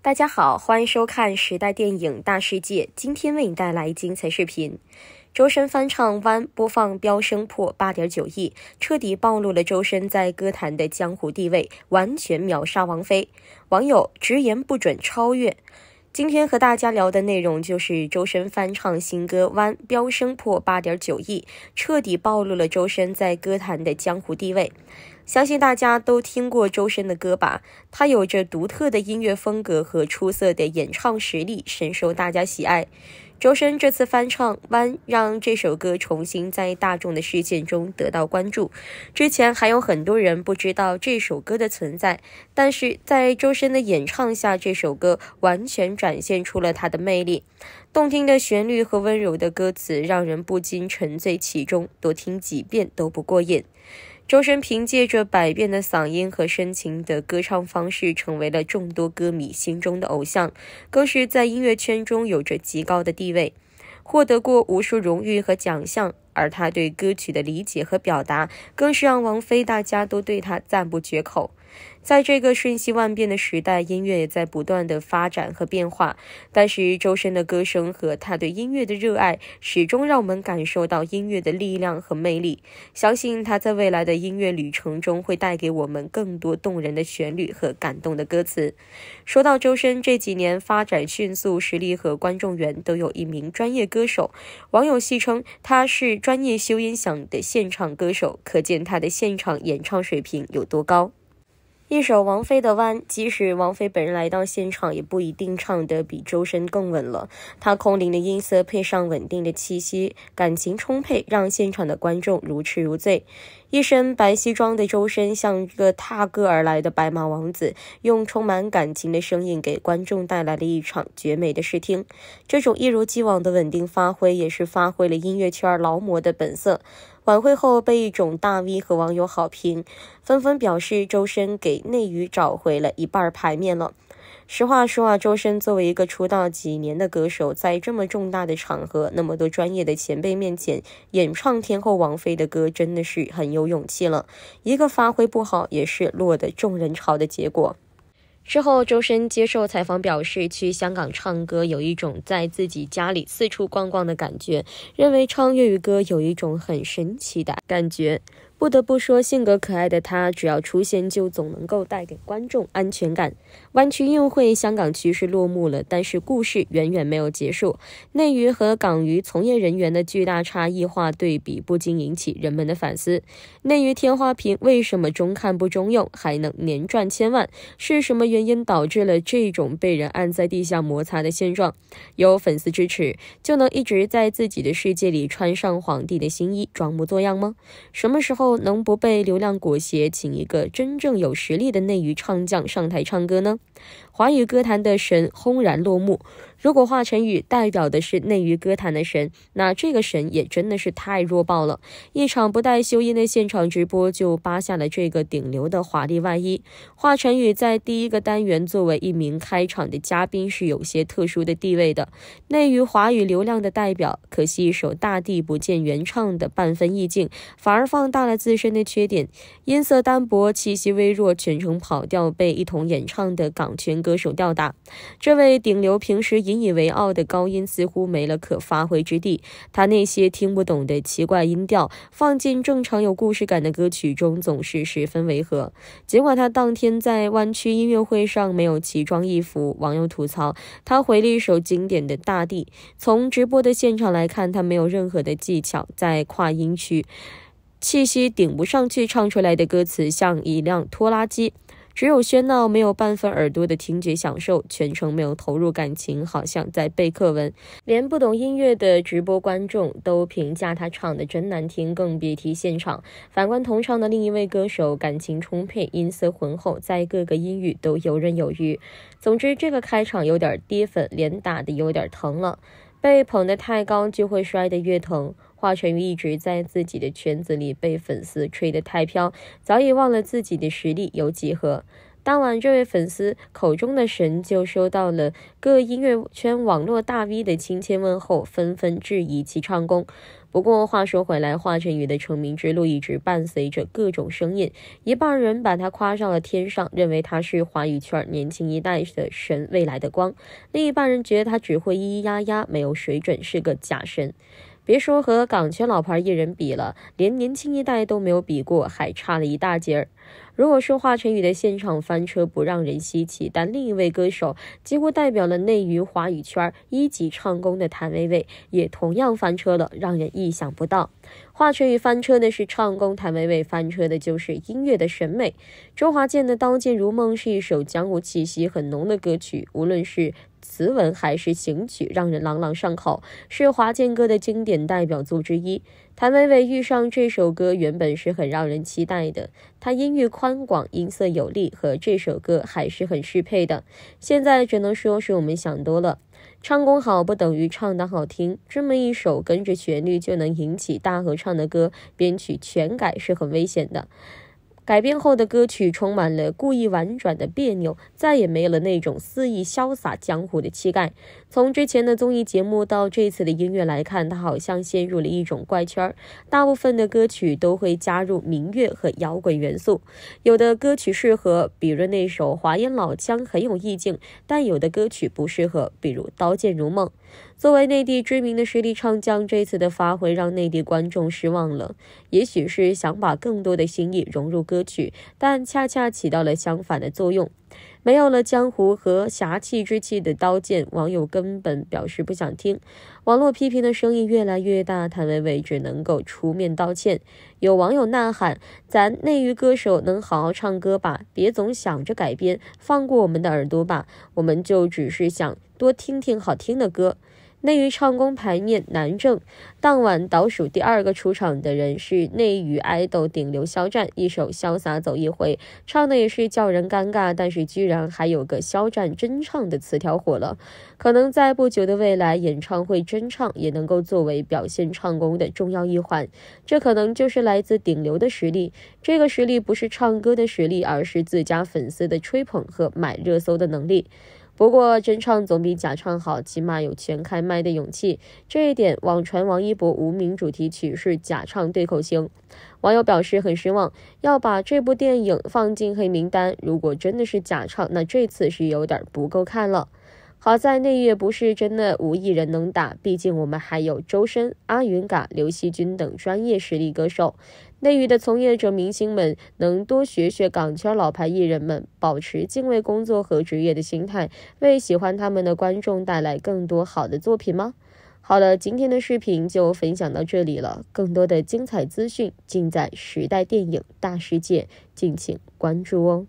大家好，欢迎收看《时代电影大世界》，今天为你带来精彩视频。周深翻唱《弯》，播放飙升破八点九亿，彻底暴露了周深在歌坛的江湖地位，完全秒杀王菲。网友直言不准超越。今天和大家聊的内容就是周深翻唱新歌《弯》，飙升破八点九亿，彻底暴露了周深在歌坛的江湖地位。相信大家都听过周深的歌吧，他有着独特的音乐风格和出色的演唱实力，深受大家喜爱。周深这次翻唱《弯》，让这首歌重新在大众的视线中得到关注。之前还有很多人不知道这首歌的存在，但是在周深的演唱下，这首歌完全展现出了它的魅力。动听的旋律和温柔的歌词，让人不禁沉醉其中，多听几遍都不过瘾。周深凭借着百变的嗓音和深情的歌唱方式，成为了众多歌迷心中的偶像，更是在音乐圈中有着极高的地位，获得过无数荣誉和奖项。而他对歌曲的理解和表达，更是让王菲大家都对他赞不绝口。在这个瞬息万变的时代，音乐也在不断的发展和变化。但是周深的歌声和他对音乐的热爱，始终让我们感受到音乐的力量和魅力。相信他在未来的音乐旅程中，会带给我们更多动人的旋律和感动的歌词。说到周深，这几年发展迅速，实力和观众缘都有一名专业歌手。网友戏称他是专业修音响的现场歌手，可见他的现场演唱水平有多高。一首王菲的《弯》，即使王菲本人来到现场，也不一定唱得比周深更稳了。她空灵的音色配上稳定的气息，感情充沛，让现场的观众如痴如醉。一身白西装的周深像一个踏歌而来的白马王子，用充满感情的声音给观众带来了一场绝美的视听。这种一如既往的稳定发挥，也是发挥了音乐圈劳模的本色。晚会后被一种大 V 和网友好评，纷纷表示周深给内娱找回了一半牌面了。实话说啊，周深作为一个出道几年的歌手，在这么重大的场合，那么多专业的前辈面前演唱天后王菲的歌，真的是很有勇气了。一个发挥不好，也是落得众人嘲的结果。之后，周深接受采访表示，去香港唱歌有一种在自己家里四处逛逛的感觉，认为唱粤语歌有一种很神奇的感觉。不得不说，性格可爱的他，只要出现就总能够带给观众安全感。湾区运会香港区是落幕了，但是故事远远没有结束。内娱和港娱从业人员的巨大差异化对比，不禁引起人们的反思：内娱“天花瓶为什么中看不中用，还能年赚千万？是什么原因导致了这种被人按在地下摩擦的现状？有粉丝支持，就能一直在自己的世界里穿上皇帝的新衣，装模作样吗？什么时候？能不被流量裹挟，请一个真正有实力的内娱唱将上台唱歌呢？华语歌坛的神轰然落幕。如果华晨宇代表的是内娱歌坛的神，那这个神也真的是太弱爆了！一场不带修音的现场直播就扒下了这个顶流的华丽外衣。华晨宇在第一个单元作为一名开场的嘉宾是有些特殊的地位的，内娱华语流量的代表。可惜一首《大地》不见原唱的半分意境，反而放大了自身的缺点：音色单薄，气息微弱，全程跑调，被一同演唱的港圈歌手吊打。这位顶流平时。引以为傲的高音似乎没了可发挥之地，他那些听不懂的奇怪音调放进正常有故事感的歌曲中总是十分违和。尽管他当天在湾区音乐会上没有奇装异服，网友吐槽他回了一首经典的大地。从直播的现场来看，他没有任何的技巧，在跨音区气息顶不上去，唱出来的歌词像一辆拖拉机。只有喧闹，没有半分耳朵的听觉享受，全程没有投入感情，好像在背课文。连不懂音乐的直播观众都评价他唱的真难听，更别提现场。反观同唱的另一位歌手，感情充沛，音色浑厚，在各个音域都游刃有余。总之，这个开场有点跌粉，脸打的有点疼了。被捧得太高，就会摔得越疼。华晨宇一直在自己的圈子里被粉丝吹得太飘，早已忘了自己的实力有几何。当晚，这位粉丝口中的神就收到了各音乐圈网络大 V 的亲切问候，纷纷质疑其唱功。不过话说回来，华晨宇的成名之路一直伴随着各种声音，一半人把他夸上了天上，认为他是华语圈年轻一代的神、未来的光；另一半人觉得他只会咿咿呀呀，没有水准，是个假神。别说和港圈老牌艺人比了，连年轻一代都没有比过，还差了一大截儿。如果说华晨宇的现场翻车不让人稀奇，但另一位歌手几乎代表了内娱华语圈一级唱功的谭维维也同样翻车了，让人意想不到。华晨宇翻车的是唱功，谭维维翻车的就是音乐的审美。周华健的《刀剑如梦》是一首江湖气息很浓的歌曲，无论是词文还是行曲，让人朗朗上口，是华健哥的经典代表作之一。谭维维遇上这首歌原本是很让人期待的，她音域宽广，音色有力，和这首歌还是很适配的。现在只能说是我们想多了，唱功好不等于唱得好听。这么一首跟着旋律就能引起大合唱的歌，编曲全改是很危险的。改编后的歌曲充满了故意婉转的别扭，再也没有了那种肆意潇洒江湖的气概。从之前的综艺节目到这次的音乐来看，他好像陷入了一种怪圈儿。大部分的歌曲都会加入民乐和摇滚元素，有的歌曲适合，比如那首《华阴老腔》很有意境；但有的歌曲不适合，比如《刀剑如梦》。作为内地知名的实力唱将，这次的发挥让内地观众失望了。也许是想把更多的心意融入歌曲，但恰恰起到了相反的作用。没有了江湖和侠气之气的刀剑，网友根本表示不想听。网络批评的声音越来越大，谭维维只能够出面道歉。有网友呐喊：“咱内娱歌手能好好唱歌吧，别总想着改编，放过我们的耳朵吧，我们就只是想多听听好听的歌。”内娱唱功排面难正，当晚倒数第二个出场的人是内娱爱豆顶流肖战，一首《潇洒走一回》唱的也是叫人尴尬，但是居然还有个肖战真唱的词条火了，可能在不久的未来，演唱会真唱也能够作为表现唱功的重要一环，这可能就是来自顶流的实力。这个实力不是唱歌的实力，而是自家粉丝的吹捧和买热搜的能力。不过真唱总比假唱好，起码有全开麦的勇气。这一点，网传王一博无名主题曲是假唱对口型，网友表示很失望，要把这部电影放进黑名单。如果真的是假唱，那这次是有点不够看了。好在内娱不是真的无一人能打，毕竟我们还有周深、阿云嘎、刘惜君等专业实力歌手。内娱的从业者、明星们能多学学港圈老牌艺人们，保持敬畏工作和职业的心态，为喜欢他们的观众带来更多好的作品吗？好了，今天的视频就分享到这里了。更多的精彩资讯尽在《时代电影大世界》，敬请关注哦。